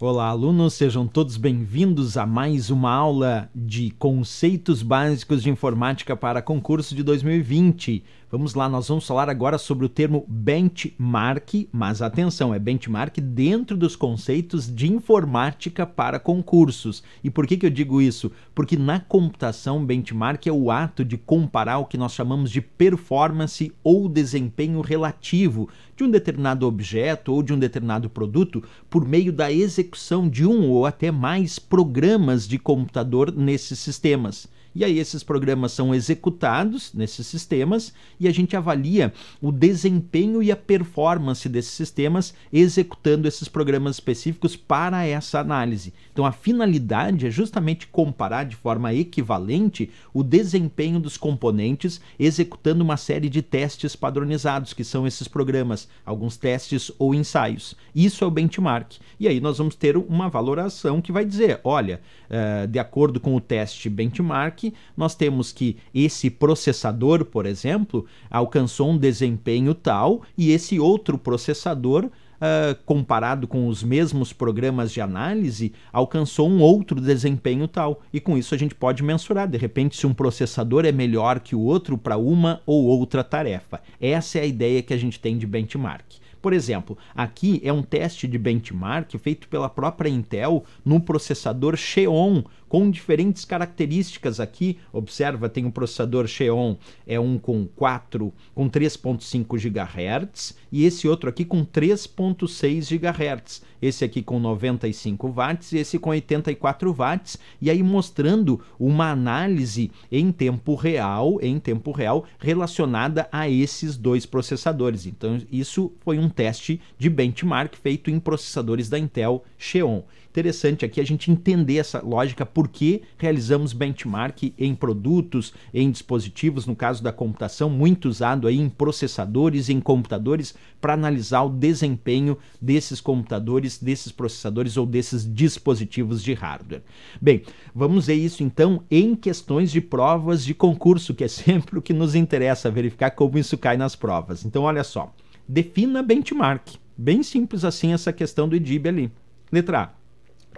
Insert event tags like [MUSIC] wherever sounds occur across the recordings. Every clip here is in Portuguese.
Olá, alunos, sejam todos bem-vindos a mais uma aula de Conceitos Básicos de Informática para Concurso de 2020. Vamos lá, nós vamos falar agora sobre o termo benchmark, mas atenção, é benchmark dentro dos conceitos de informática para concursos. E por que, que eu digo isso? Porque na computação, benchmark é o ato de comparar o que nós chamamos de performance ou desempenho relativo de um determinado objeto ou de um determinado produto por meio da execução de um ou até mais programas de computador nesses sistemas. E aí esses programas são executados nesses sistemas e a gente avalia o desempenho e a performance desses sistemas executando esses programas específicos para essa análise. Então a finalidade é justamente comparar de forma equivalente o desempenho dos componentes executando uma série de testes padronizados, que são esses programas, alguns testes ou ensaios. Isso é o benchmark. E aí nós vamos ter uma valoração que vai dizer, olha, eh, de acordo com o teste benchmark, nós temos que esse processador, por exemplo, alcançou um desempenho tal e esse outro processador uh, comparado com os mesmos programas de análise, alcançou um outro desempenho tal. E com isso a gente pode mensurar, de repente, se um processador é melhor que o outro para uma ou outra tarefa. Essa é a ideia que a gente tem de benchmark. Por exemplo, aqui é um teste de benchmark feito pela própria Intel no processador Xeon, com diferentes características aqui. Observa, tem o um processador Xeon é um com 4, com 3.5 GHz e esse outro aqui com 3. 1.6 GHz, esse aqui com 95 watts e esse com 84 watts, e aí mostrando uma análise em tempo real, em tempo real, relacionada a esses dois processadores. Então, isso foi um teste de benchmark feito em processadores da Intel Xeon. Interessante aqui a gente entender essa lógica, por que realizamos benchmark em produtos, em dispositivos, no caso da computação, muito usado aí em processadores, em computadores, para analisar o desempenho desempenho desses computadores, desses processadores ou desses dispositivos de hardware. Bem, vamos ver isso então em questões de provas de concurso, que é sempre o que nos interessa verificar como isso cai nas provas. Então, olha só, defina benchmark. Bem simples assim essa questão do IDIB ali. Letra A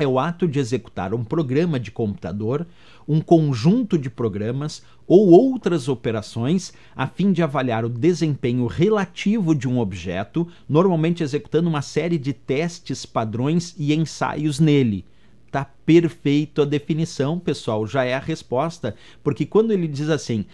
é o ato de executar um programa de computador, um conjunto de programas ou outras operações a fim de avaliar o desempenho relativo de um objeto, normalmente executando uma série de testes, padrões e ensaios nele. Tá perfeito a definição, pessoal, já é a resposta, porque quando ele diz assim: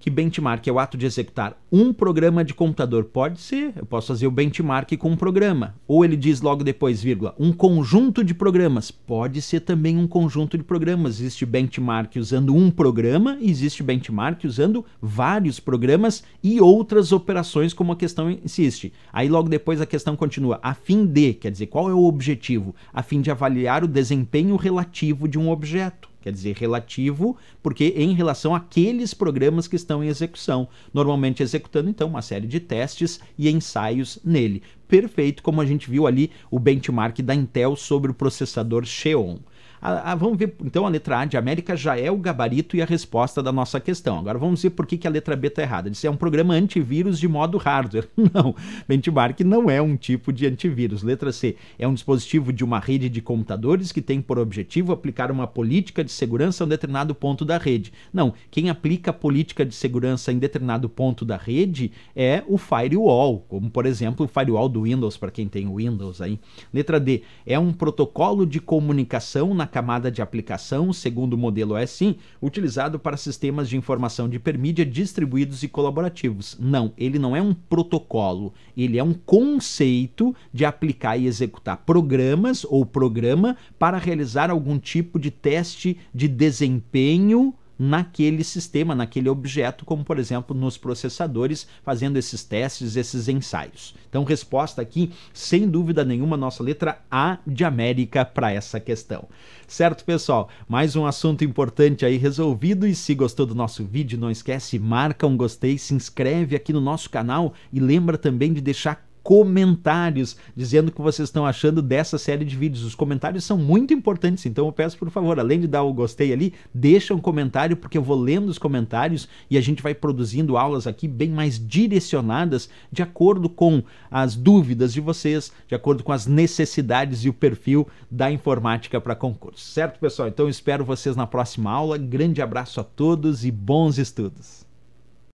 que benchmark é o ato de executar um programa de computador. Pode ser, eu posso fazer o benchmark com um programa. Ou ele diz logo depois, vírgula, um conjunto de programas. Pode ser também um conjunto de programas. Existe benchmark usando um programa, existe benchmark usando vários programas e outras operações, como a questão insiste. Aí logo depois a questão continua. A fim de, quer dizer, qual é o objetivo? A fim de avaliar o desempenho relativo de um objeto quer dizer relativo, porque em relação àqueles programas que estão em execução, normalmente executando então uma série de testes e ensaios nele. Perfeito, como a gente viu ali o benchmark da Intel sobre o processador Xeon. A, a, vamos ver, então, a letra A de América já é o gabarito e a resposta da nossa questão. Agora vamos ver por que, que a letra B está errada. Ele disse, é um programa antivírus de modo hardware. [LAUGHS] Não, benchmark não é um tipo de antivírus. Letra C, é um dispositivo de uma rede de computadores que tem por objetivo aplicar uma política de segurança a um determinado ponto da rede. Não, quem aplica a política de segurança em determinado ponto da rede é o firewall, como por exemplo o firewall do Windows, para quem tem Windows aí. Letra D, é um protocolo de comunicação na camada de aplicação, segundo o modelo é sim, utilizado para sistemas de informação de hipermídia distribuídos e colaborativos. Não, ele não é um protocolo, ele é um conceito de aplicar e executar programas ou programa para realizar algum tipo de teste de desempenho naquele sistema, naquele objeto, como por exemplo nos processadores, fazendo esses testes, esses ensaios. Então, resposta aqui, sem dúvida nenhuma, nossa letra A de América para essa questão. Certo, pessoal? Mais um assunto importante aí resolvido e se gostou do nosso vídeo, não esquece, marca um gostei, se inscreve aqui no nosso canal e lembra também de deixar comentários dizendo o que vocês estão achando dessa série de vídeos. Os comentários são muito importantes, então eu peço por favor, além de dar o gostei ali, deixa um comentário porque eu vou lendo os comentários e a gente vai produzindo aulas aqui bem mais direcionadas de acordo com as dúvidas de vocês, de acordo com as necessidades e o perfil da informática para concurso. Certo, pessoal? Então espero vocês na próxima aula. Grande abraço a todos e bons estudos.